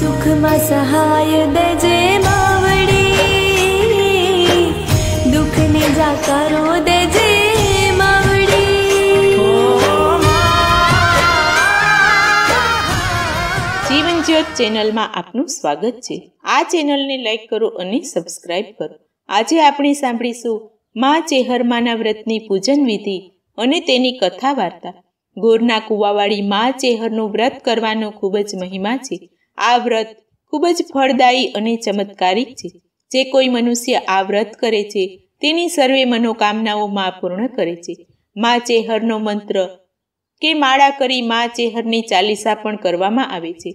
સુખમાં સહાય દેજે માવડી દુઃખને જાકારો દેજે જીવનજ્યોત ચેનલમાં આપનું સ્વાગત છે આ ચેનલને લાઈક કરો અને સબસ્ક્રાઇબ કરો આજે આપણે સાંભળીશું મા ચેહરમાના વ્રતની પૂજન વિધિ અને તેની કથા વાર્તા ગોરના કુવાવાળી માં ચેહરનું વ્રત કરવાનો ખૂબ જ મહિમા છે આ વ્રત ખૂબ જ ફળદાયી અને ચમત્કારિક છે જે કોઈ મનુષ્ય આ વ્રત કરે છે તેની સર્વે મનોકામનાઓ માં પૂર્ણ કરે છે મા ચેહરનો મંત્ર કે માળા કરી મા ચેહરની ચાલીસા પણ કરવામાં આવે છે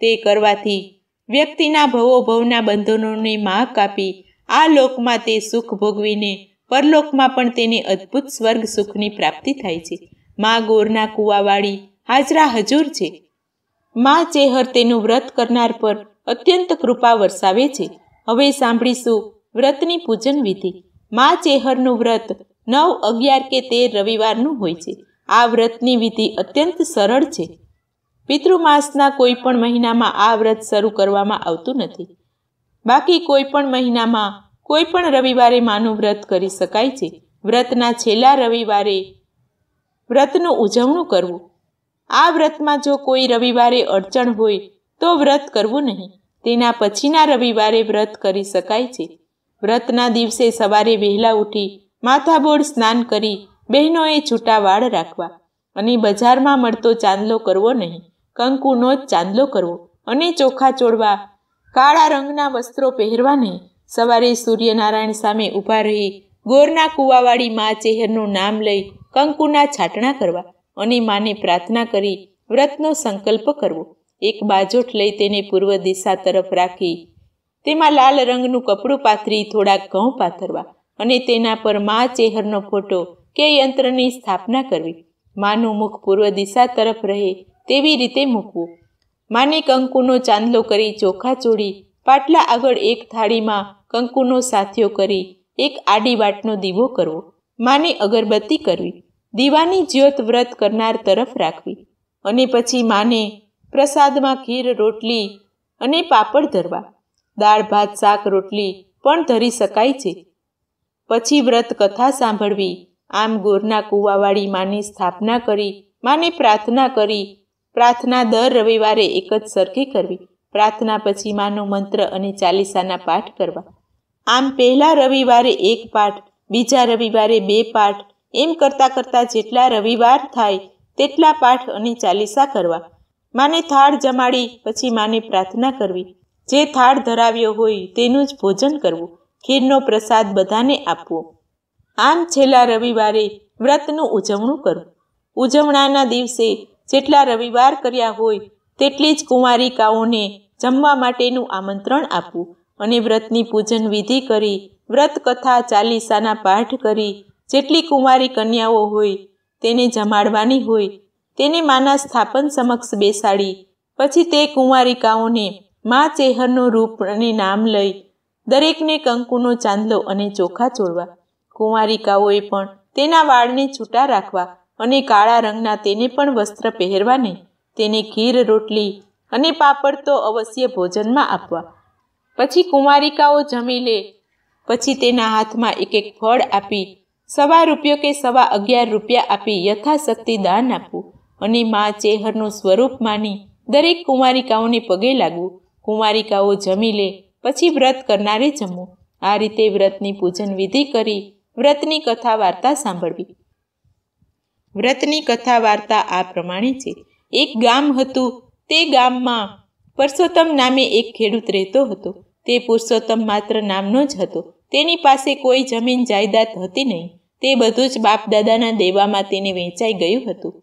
તે કરવાથી વ્યક્તિના ભવો ભવના બંધનોને માં કાપી આ લોકમાં તે સુખ ભોગવીને પરલોકમાં પણ તેને અદ્ભુત સ્વર્ગ સુખની પ્રાપ્તિ થાય છે મા ગોરના કુવાવાળી હાજરા હજુર છે મા ચેહર તેનું વ્રત કરનાર પર અત્યંત કૃપા વરસાવે છે હવે સાંભળીશું વ્રતની પૂજન વિધિ મા ચેહરનું વ્રત નવ અગિયાર કે તેર રવિવારનું હોય છે આ વ્રતની વિધિ અત્યંત સરળ છે પિતૃમાસના કોઈ પણ મહિનામાં આ વ્રત શરૂ કરવામાં આવતું નથી બાકી કોઈ પણ મહિનામાં કોઈ પણ રવિવારે માનું વ્રત કરી શકાય છે વ્રતના છેલ્લા રવિવારે વ્રતનું ઉજવણું કરવું આ વ્રતમાં જો કોઈ રવિવારે અડચણ હોય તો વ્રત કરવું નહીં તેના પછીના રવિવારે વ્રત કરી શકાય છે વ્રતના દિવસે સવારે વહેલા ઉઠી માથાબોળ સ્નાન કરી બહેનોએ છૂટા વાળ રાખવા અને બજારમાં મળતો ચાંદલો કરવો નહીં કંકુનો જ ચાંદલો કરવો અને ચોખા ચોળવા કાળા રંગના વસ્ત્રો પહેરવા નહીં સવારે સૂર્યનારાયણ સામે ઊભા રહી ગોરના કુવાવાળી મા ચહેરનું નામ લઈ કંકુના છાટણા કરવા અને માને પ્રાર્થના કરી વ્રતનો સંકલ્પ કરવો એક બાજોટ લઈ તેને પૂર્વ દિશા તરફ રાખી તેમાં લાલ રંગનું કપડું પાથરી થોડા ઘઉં પાથરવા અને તેના પર મા ચેહરનો ફોટો કે યંત્રની સ્થાપના કરવી માનું મુખ પૂર્વ દિશા તરફ રહે તેવી રીતે મૂકવું માને કંકુનો ચાંદલો કરી ચોખા ચોળી પાટલા આગળ એક થાળીમાં કંકુનો સાથિયો કરી એક આડી વાટનો દીવો કરવો માને અગરબત્તી કરવી દીવાની જ્યોત વ્રત કરનાર તરફ રાખવી અને પછી માને પ્રસાદમાં ખીર રોટલી અને પાપડ ધરવા દાળ ભાત શાક રોટલી પણ ધરી શકાય છે પછી વ્રત કથા સાંભળવી આમ ગોરના કૂવાવાળી માની સ્થાપના કરી માને પ્રાર્થના કરી પ્રાર્થના દર રવિવારે એક જ સરખી કરવી પ્રાર્થના પછી માનો મંત્ર અને ચાલીસાના પાઠ કરવા આમ પહેલા રવિવારે એક પાઠ બીજા રવિવારે બે પાઠ એમ કરતાં કરતાં જેટલા રવિવાર થાય તેટલા પાઠ અને ચાલીસા કરવા માને થાળ જમાડી પછી માને પ્રાર્થના કરવી જે થાળ ધરાવ્યો હોય તેનું જ ભોજન કરવું ખીરનો પ્રસાદ બધાને આપવો આમ છેલ્લા રવિવારે વ્રતનું ઉજવણું કરવું ઉજવણાના દિવસે જેટલા રવિવાર કર્યા હોય તેટલી જ કુંવારિકાઓને જમવા માટેનું આમંત્રણ આપવું અને વ્રતની પૂજન વિધિ કરી વ્રત કથા ચાલીસાના પાઠ કરી જેટલી કુંવારી કન્યાઓ હોય તેને જમાડવાની હોય તેને માના સ્થાપન સમક્ષ બેસાડી પછી તે કુંવારિકાઓને મા ચેહરનો રૂપ અને નામ લઈ દરેકને કંકુનો ચાંદલો અને ચોખા ચોરવા કુંવારિકાઓએ પણ તેના વાળને છૂટા રાખવા અને કાળા રંગના તેને પણ વસ્ત્ર પહેરવાને તેને ખીર રોટલી અને પાપડ તો અવશ્ય ભોજનમાં આપવા પછી કુંવારિકાઓ જમી લે પછી તેના હાથમાં એક એક ફળ આપી સવા રૂપિયો કે સવા અગિયાર રૂપિયા આપી યથાશક્તિ દાન આપવું અને મા ચેહરનું સ્વરૂપ માની દરેક કુંવારિકાઓને પગે લાગવું કુંવારિકાઓ જમી લે પછી વ્રત કરનારે જમવું આ રીતે વ્રતની પૂજન વિધિ કરી વ્રતની કથા વાર્તા સાંભળવી વ્રતની કથા વાર્તા આ પ્રમાણે છે એક ગામ હતું તે ગામમાં પરસોત્તમ નામે એક ખેડૂત રહેતો હતો તે પુરુષોત્તમ માત્ર નામનો જ હતો તેની પાસે કોઈ જમીન જાયદાદ હતી નહીં તે બધું જ બાપદાદાના દેવામાં તેને વેચાઈ ગયું હતું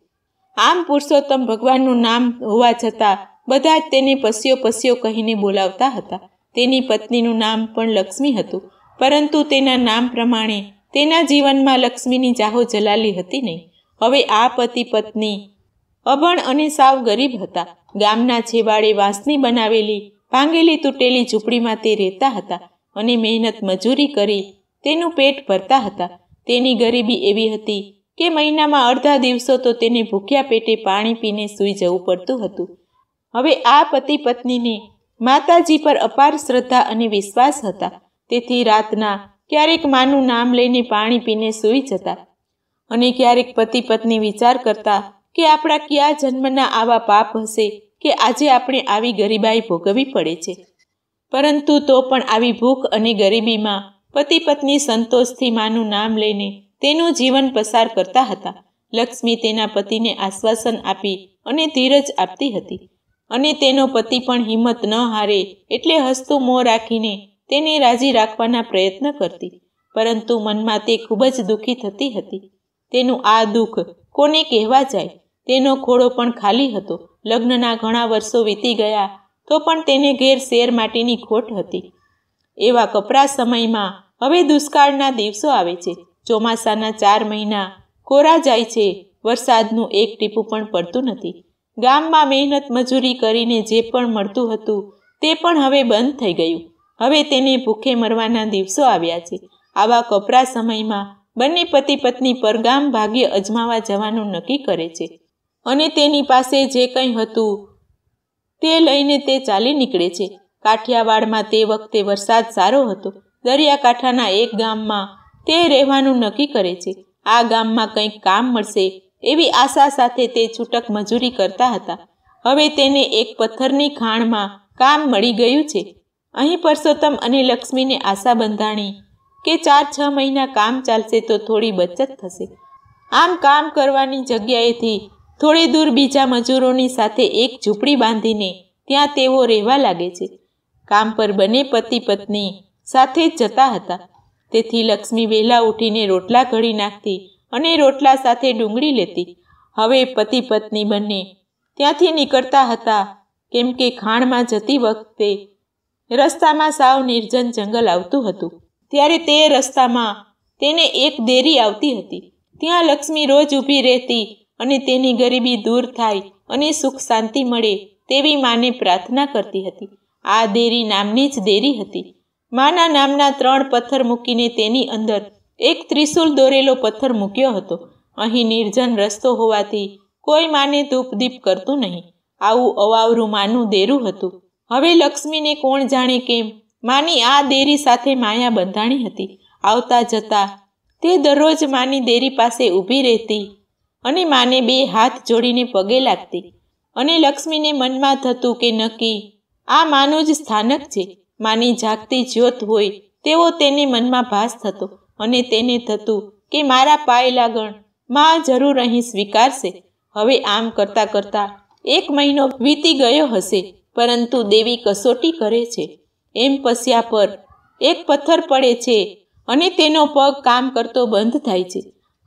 આમ પુરુષોત્તમ ભગવાનનું નામ હોવા છતાં બધા જ તેને પસ્યો પસ્યો કહીને બોલાવતા હતા તેની પત્નીનું નામ પણ લક્ષ્મી હતું પરંતુ તેના નામ પ્રમાણે તેના જીવનમાં લક્ષ્મીની જાહો જલાલી હતી નહીં હવે આ પતિ પત્ની અભણ અને સાવ ગરીબ હતા ગામના છેવાડે વાંસની બનાવેલી ભાંગેલી તૂટેલી ઝૂંપડીમાં તે રહેતા હતા અને મહેનત મજૂરી કરી તેનું પેટ ભરતા હતા તેની ગરીબી એવી હતી કે મહિનામાં અડધા દિવસો તો તેને ભૂખ્યા પેટે પાણી પીને સૂઈ જવું પડતું હતું હવે આ પતિ પત્નીને માતાજી પર અપાર શ્રદ્ધા અને વિશ્વાસ હતા તેથી રાતના ક્યારેક માનું નામ લઈને પાણી પીને સૂઈ જતા અને ક્યારેક પતિ પત્ની વિચાર કરતા કે આપણા કયા જન્મના આવા પાપ હશે કે આજે આપણે આવી ગરીબાઈ ભોગવવી પડે છે પરંતુ તો પણ આવી ભૂખ અને ગરીબીમાં પતિ પત્ની સંતોષથી માનું નામ લઈને તેનું જીવન પસાર કરતા હતા લક્ષ્મી તેના પતિને આશ્વાસન આપી અને ધીરજ આપતી હતી અને તેનો પતિ પણ હિંમત ન હારે એટલે હસતું મોં રાખીને તેને રાજી રાખવાના પ્રયત્ન કરતી પરંતુ મનમાં તે ખૂબ જ દુઃખી થતી હતી તેનું આ દુઃખ કોને કહેવા જાય તેનો ખોળો પણ ખાલી હતો લગ્નના ઘણા વર્ષો વીતી ગયા તો પણ તેને ઘેર શેર માટેની ખોટ હતી એવા કપરા સમયમાં હવે દુષ્કાળના દિવસો આવે છે ચોમાસાના ચાર મહિના કોરા જાય છે વરસાદનું એક ટીપું પણ પડતું નથી ગામમાં મહેનત મજૂરી કરીને જે પણ મળતું હતું તે પણ હવે બંધ થઈ ગયું હવે તેને ભૂખે મરવાના દિવસો આવ્યા છે આવા કપરા સમયમાં બંને પતિ પત્ની પરગામ ભાગ્ય અજમાવા જવાનું નક્કી કરે છે અને તેની પાસે જે કંઈ હતું તે લઈને તે ચાલી નીકળે છે કાઠિયાવાડમાં તે વખતે વરસાદ સારો હતો દરિયાકાંઠાના એક ગામમાં તે રહેવાનું નક્કી કરે છે આ ગામમાં કંઈક કામ મળશે એવી આશા સાથે તે છૂટક મજૂરી કરતા હતા હવે તેને એક પથ્થરની ખાણમાં કામ મળી ગયું છે અહીં પરસોત્તમ અને લક્ષ્મીને આશા બંધાણી કે ચાર છ મહિના કામ ચાલશે તો થોડી બચત થશે આમ કામ કરવાની જગ્યાએથી થોડે દૂર બીજા મજૂરોની સાથે એક ઝૂંપડી બાંધીને ત્યાં તેઓ રહેવા લાગે છે કામ પર બંને પતિ પત્ની સાથે જ જતા હતા તેથી લક્ષ્મી વહેલા ઉઠીને રોટલા ઘડી નાખતી અને રોટલા સાથે ડુંગળી લેતી હવે પતિ પત્ની બંને ત્યાંથી નીકળતા હતા કેમ કે ખાણમાં જતી વખતે રસ્તામાં સાવ નિર્જન જંગલ આવતું હતું ત્યારે તે રસ્તામાં તેને એક દેરી આવતી હતી ત્યાં લક્ષ્મી રોજ ઊભી રહેતી અને તેની ગરીબી દૂર થાય અને સુખ શાંતિ મળે તેવી માને પ્રાર્થના કરતી હતી આ દેરી નામની જ દેરી હતી માના નામના ત્રણ પથ્થર મૂકીને તેની અંદર એક ત્રિશુલ દોરેલો પથ્થર મૂક્યો હતો અહીં નિર્જન રસ્તો હોવાથી કોઈ માને ધૂપ કરતું નહીં આવું અવાવરું માનું દેરું હતું હવે લક્ષ્મીને કોણ જાણે કેમ માની આ દેરી સાથે માયા બંધાણી હતી આવતા જતા તે દરરોજ માની દેરી પાસે ઊભી રહેતી અને માને બે હાથ જોડીને પગે લાગતી અને લક્ષ્મીને મનમાં થતું કે નક્કી આ માનું જ સ્થાનક છે માની જાગતી જ્યોત હોય તેવો તેને મનમાં ભાસ થતો અને તેને થતું કે મારા પાય લાગણ માં જરૂર અહીં સ્વીકારશે હવે આમ કરતાં કરતાં એક મહિનો વીતી ગયો હશે પરંતુ દેવી કસોટી કરે છે એમ પસ્યા પર એક પથ્થર પડે છે અને તેનો પગ કામ કરતો બંધ થાય છે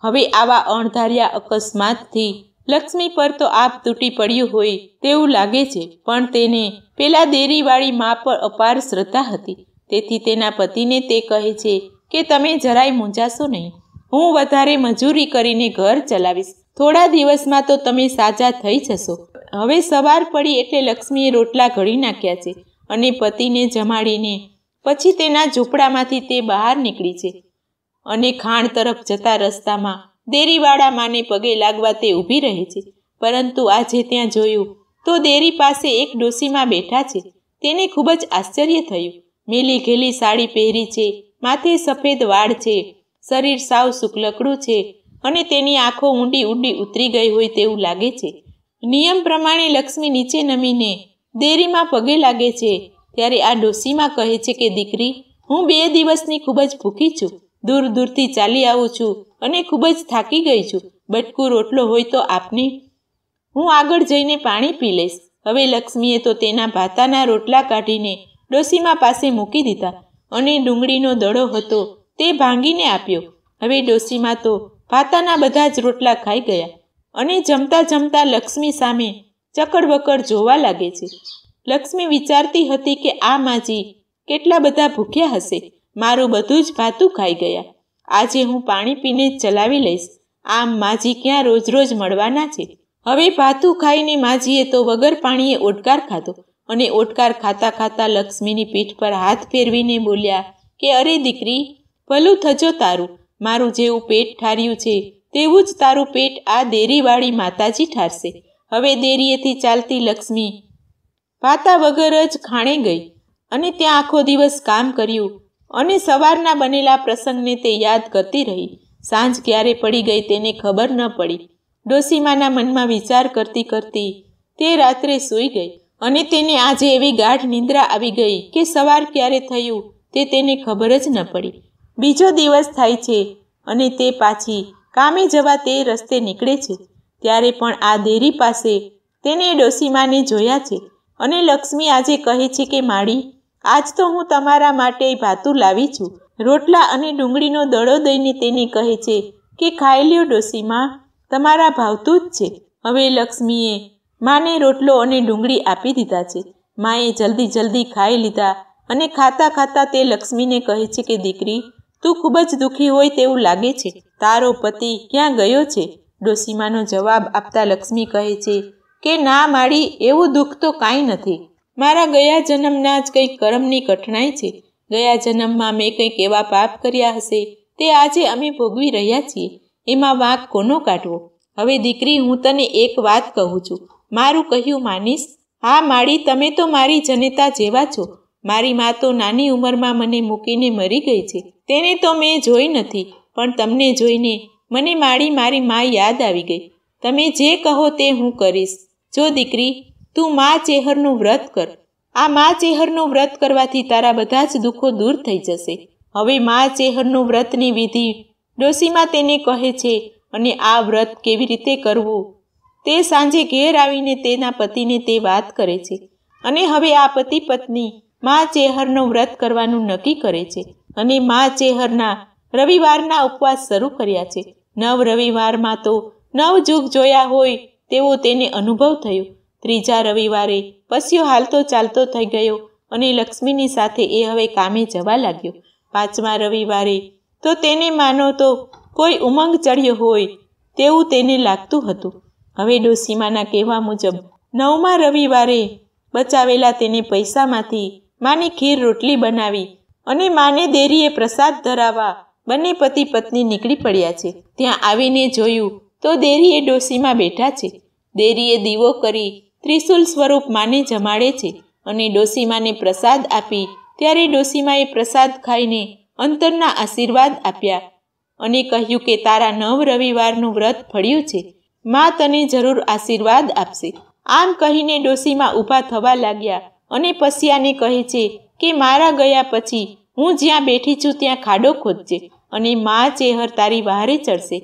હવે આવા અણધાર્યા અકસ્માતથી લક્ષ્મી પર તો આપ તૂટી પડ્યું હોય તેવું લાગે છે પણ તેને પેલા દેરીવાળી મા પર અપાર શ્રદ્ધા હતી તેથી તેના પતિને તે કહે છે કે તમે જરાય મૂંઝાશો નહીં હું વધારે મજૂરી કરીને ઘર ચલાવીશ થોડા દિવસમાં તો તમે સાજા થઈ જશો હવે સવાર પડી એટલે લક્ષ્મીએ રોટલા ઘડી નાખ્યા છે અને પતિને જમાડીને પછી તેના ઝૂંપડામાંથી તે બહાર નીકળી છે અને ખાણ તરફ જતા રસ્તામાં દેરીવાળા માને પગે લાગવા તે ઊભી રહે છે પરંતુ આજે ત્યાં જોયું તો દેરી પાસે એક ડોસીમાં બેઠા છે તેને ખૂબ જ આશ્ચર્ય થયું મેલી ઘેલી સાડી પહેરી છે માથે સફેદ વાળ છે શરીર સાવ સુકલકડું છે અને તેની આંખો ઊંડી ઊંડી ઉતરી ગઈ હોય તેવું લાગે છે નિયમ પ્રમાણે લક્ષ્મી નીચે નમીને દેરીમાં પગે લાગે છે ત્યારે આ ડોસીમાં કહે છે કે દીકરી હું બે દિવસની ખૂબ જ ભૂખી છું દૂર દૂરથી ચાલી આવું છું અને ખૂબ જ થાકી ગઈ છું બટકું રોટલો હોય તો આપની હું આગળ જઈને પાણી પી લઈશ હવે લક્ષ્મીએ તો તેના ભાતાના રોટલા કાઢીને ડોસીમા પાસે મૂકી દીધા અને ડુંગળીનો દડો હતો તે ભાંગીને આપ્યો હવે ડોસીમા તો ભાતાના બધા જ રોટલા ખાઈ ગયા અને જમતા જમતા લક્ષ્મી સામે ચકડબકડ જોવા લાગે છે લક્ષ્મી વિચારતી હતી કે આ માજી કેટલા બધા ભૂખ્યા હશે મારું બધું જ ભાતું ખાઈ ગયા આજે હું પાણી પીને જ ચલાવી લઈશ આમ માજી ક્યાં રોજ રોજ મળવાના છે હવે ભાતું ખાઈને માજીએ તો વગર પાણીએ ઓટકાર ખાધો અને ઓટકાર ખાતા ખાતા લક્ષ્મીની પીઠ પર હાથ ફેરવીને બોલ્યા કે અરે દીકરી ભલું થજો તારું મારું જેવું પેટ ઠાર્યું છે તેવું જ તારું પેટ આ દેરીવાળી માતાજી ઠારશે હવે દેરીએથી ચાલતી લક્ષ્મી પાતા વગર જ ખાણે ગઈ અને ત્યાં આખો દિવસ કામ કર્યું અને સવારના બનેલા પ્રસંગને તે યાદ કરતી રહી સાંજ ક્યારે પડી ગઈ તેને ખબર ન પડી ડોસીમાના મનમાં વિચાર કરતી કરતી તે રાત્રે સૂઈ ગઈ અને તેને આજે એવી ગાઢ નિંદ્રા આવી ગઈ કે સવાર ક્યારે થયું તે તેને ખબર જ ન પડી બીજો દિવસ થાય છે અને તે પાછી કામે જવા તે રસ્તે નીકળે છે ત્યારે પણ આ દેરી પાસે તેને ડોસીમાને જોયા છે અને લક્ષ્મી આજે કહે છે કે માડી આજ તો હું તમારા માટે ભાતું લાવી છું રોટલા અને ડુંગળીનો દડો દઈને તેને કહે છે કે ખાઈ લ્યો ડોસીમાં તમારા ભાવતું જ છે હવે લક્ષ્મીએ માને રોટલો અને ડુંગળી આપી દીધા છે માએ જલ્દી જલ્દી ખાઈ લીધા અને ખાતા ખાતા તે લક્ષ્મીને કહે છે કે દીકરી તું ખૂબ જ દુઃખી હોય તેવું લાગે છે તારો પતિ ક્યાં ગયો છે ડોસીમાનો જવાબ આપતા લક્ષ્મી કહે છે કે ના માડી એવું દુઃખ તો કાંઈ નથી મારા ગયા જન્મના જ કંઈક કરમની કઠણાઈ છે ગયા જન્મમાં મેં કંઈક એવા પાપ કર્યા હશે તે આજે અમે ભોગવી રહ્યા છીએ એમાં વાંક કોનો કાઢવો હવે દીકરી હું તને એક વાત કહું છું મારું કહ્યું માનીશ હા માળી તમે તો મારી જનેતા જેવા છો મારી મા તો નાની ઉંમરમાં મને મૂકીને મરી ગઈ છે તેને તો મેં જોઈ નથી પણ તમને જોઈને મને માળી મારી મા યાદ આવી ગઈ તમે જે કહો તે હું કરીશ જો દીકરી તું મા ચેહરનું વ્રત કર આ મા ચેહરનું વ્રત કરવાથી તારા બધા જ દુઃખો દૂર થઈ જશે હવે મા ચેહરનું વ્રતની વિધિ ડોસીમાં તેને કહે છે અને આ વ્રત કેવી રીતે કરવું તે સાંજે ઘેર આવીને તેના પતિને તે વાત કરે છે અને હવે આ પતિ પત્ની મા ચેહરનું વ્રત કરવાનું નક્કી કરે છે અને મા ચેહરના રવિવારના ઉપવાસ શરૂ કર્યા છે નવ રવિવારમાં તો નવ જોયા હોય તેવો તેને અનુભવ થયો ત્રીજા રવિવારે પસ્યો હાલતો ચાલતો થઈ ગયો અને લક્ષ્મીની સાથે એ હવે કામે જવા લાગ્યો પાંચમા રવિવારે તો તેને માનો તો કોઈ ઉમંગ ચડ્યો હોય તેવું તેને લાગતું હતું હવે ડોસીમાના કહેવા મુજબ નવમા રવિવારે બચાવેલા તેને પૈસામાંથી માની ખીર રોટલી બનાવી અને માને દેરીએ પ્રસાદ ધરાવવા બંને પતિ પત્ની નીકળી પડ્યા છે ત્યાં આવીને જોયું તો દેરીએ ડોસીમાં બેઠા છે દેરીએ દીવો કરી ત્રિશુલ માને જમાડે છે અને ડોસીમાને પ્રસાદ આપી ત્યારે ડોસીમાએ પ્રસાદ ખાઈને અંતરના આશીર્વાદ આપ્યા અને કહ્યું કે તારા નવ રવિવારનું વ્રત ફળ્યું છે મા તને જરૂર આશીર્વાદ આપશે આમ કહીને ડોસીમા ઊભા થવા લાગ્યા અને પસિયાને કહે છે કે મારા ગયા પછી હું જ્યાં બેઠી છું ત્યાં ખાડો ખોદજે અને મા ચેહર તારી વહારે ચડશે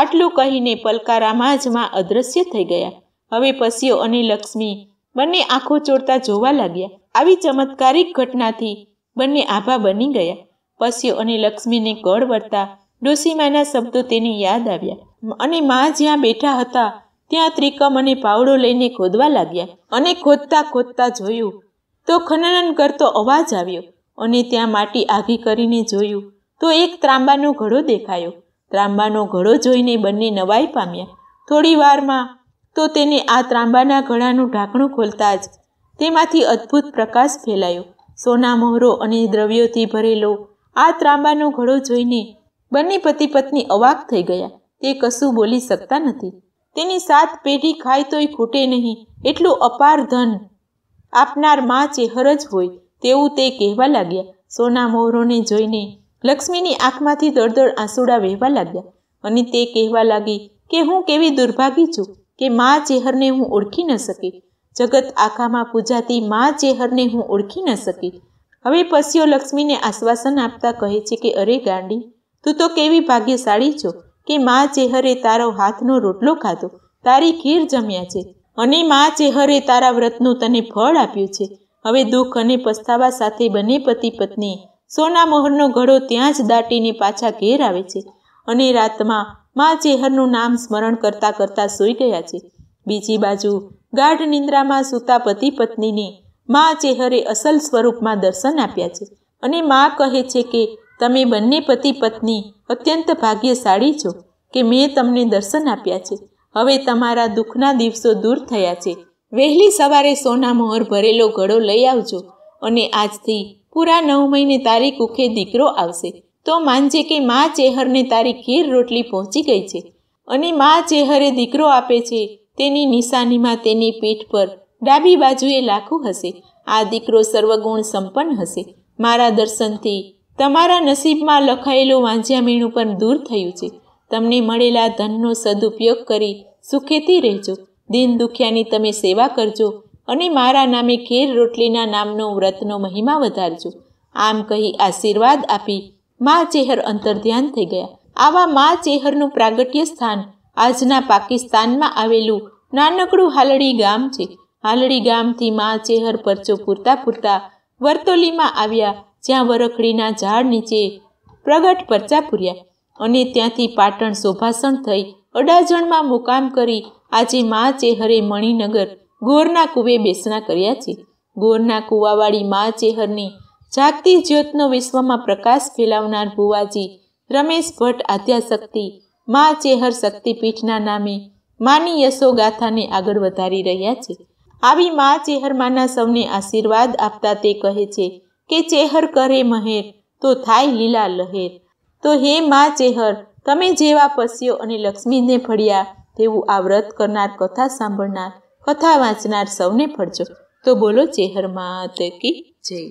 આટલું કહીને પલકારામાં જ માં અદૃશ્ય થઈ ગયા હવે પસ્યો અને લક્ષ્મી બંને આંખો ચોરતા જોવા લાગ્યા આવી ચમત્કારિક ઘટનાથી બંને આભા બની ગયા પસ્યો અને લક્ષ્મીને ગળ વળતા ડોસીમાના શબ્દો તેને યાદ આવ્યા અને મા જ્યાં બેઠા હતા ત્યાં ત્રિકમ અને પાવડો લઈને ખોદવા લાગ્યા અને ખોદતા ખોદતા જોયું તો ખનનન કરતો અવાજ આવ્યો અને ત્યાં માટી આઘી કરીને જોયું તો એક ત્રાંબાનો ઘડો દેખાયો ત્રાંબાનો ઘડો જોઈને બંને નવાઈ પામ્યા થોડી વારમાં તો તેને આ ત્રાંબાના ઘડાનું ઢાંકણું ખોલતા જ તેમાંથી અદ્ભુત પ્રકાશ ફેલાયો સોના મોહરો અને દ્રવ્યોથી ભરેલો આ ત્રાંબાનો ઘડો જોઈને બંને પતિ પત્ની અવાક થઈ ગયા તે કશું બોલી શકતા નથી તેની સાત પેઢી ખાય તોય ખૂટે નહીં એટલું અપાર ધન આપનાર મા ચેહર જ હોય તેવું તે કહેવા લાગ્યા સોના મોહરોને જોઈને લક્ષ્મીની આંખમાંથી દળદળ આંસુડા વહેવા લાગ્યા અને તે કહેવા લાગી કે હું કેવી દુર્ભાગી છું કે મા ચેહરને હું ઓળખી ન શકી જગત આખામાં પૂજાતી મા ચેહરને હું ઓળખી ન શકી હવે પસ્યો લક્ષ્મીને આશ્વાસન આપતા કહે છે કે અરે ગાંડી તું તો કેવી ભાગ્યશાળી છો કે મા ચેહરે તારો હાથનો રોટલો ખાધો તારી ખીર જમ્યા છે અને મા ચેહરે તારા વ્રતનું તને ફળ આપ્યું છે હવે દુઃખ અને પસ્તાવા સાથે બંને પતિ પત્ની સોના મોહરનો ઘડો ત્યાં જ દાટીને પાછા ઘેર આવે છે અને રાતમાં મા ચેહરનું નામ સ્મરણ કરતાં કરતાં સૂઈ ગયા છે બીજી બાજુ ગાઢ નિંદ્રામાં સૂતા પતિ પત્નીને મા ચેહરે અસલ સ્વરૂપમાં દર્શન આપ્યા છે અને મા કહે છે કે તમે બંને પતિ પત્ની અત્યંત ભાગ્યશાળી છો કે મેં તમને દર્શન આપ્યા છે હવે તમારા દુઃખના દિવસો દૂર થયા છે વહેલી સવારે સોના મોહર ભરેલો ઘડો લઈ આવજો અને આજથી પૂરા નવ મહિને તારીખ ઉખે દીકરો આવશે તો માનજે કે મા ચેહરને તારી ખીર રોટલી પહોંચી ગઈ છે અને મા ચેહરે દીકરો આપે છે તેની નિશાનીમાં તેની પીઠ પર ડાબી બાજુએ લાખું હશે આ દીકરો સર્વગુણ સંપન્ન હશે મારા દર્શનથી તમારા નસીબમાં લખાયેલું વાંજ્યામીણું પણ દૂર થયું છે તમને મળેલા ધનનો સદુપયોગ કરી સુખેથી રહેજો દિન દુખ્યાની તમે સેવા કરજો અને મારા નામે ઘેર રોટલીના નામનો વ્રતનો મહિમા વધારજો આમ કહી આશીર્વાદ આપી મા ચેહર અંતર્ધ્યાન થઈ ગયા આવા મા ચેહરનું પ્રાગટ્ય સ્થાન આજના પાકિસ્તાનમાં આવેલું નાનકડું હાલડી ગામ છે હાલડી ગામથી મા ચેહર પરચો પૂરતા પૂરતા વર્તોલીમાં આવ્યા જ્યાં વરખડીના ઝાડ નીચે પ્રગટ પરચા પૂર્યા અને ત્યાંથી પાટણ શોભાસણ થઈ અડાજણમાં મુકામ કરી આજે મા ચેહરે મણિનગર ગોરના કુવે બેસણા કર્યા છે ગોરના કુવાવાળી મા ચેહરની જાગતી જ્યોતનો વિશ્વમાં પ્રકાશ ફેલાવનાર ભુવાજી રમેશ ભટ્ટ આદ્યાશક્તિ મા ચેહર શક્તિપીઠના નામે માની યશોગાથાને આગળ વધારી રહ્યા છે આવી મા ચેહરમાના સૌને આશીર્વાદ આપતા તે કહે છે કે ચેહર કરે મહેર તો થાય લીલા લહેર તો હે મા ચેહર તમે જેવા પસ્યો અને લક્ષ્મીને ફળ્યા તેવું આ વ્રત કરનાર કથા સાંભળનાર કથા વાંચનાર સૌને ફળજો તો બોલો ચેહર માત કી જય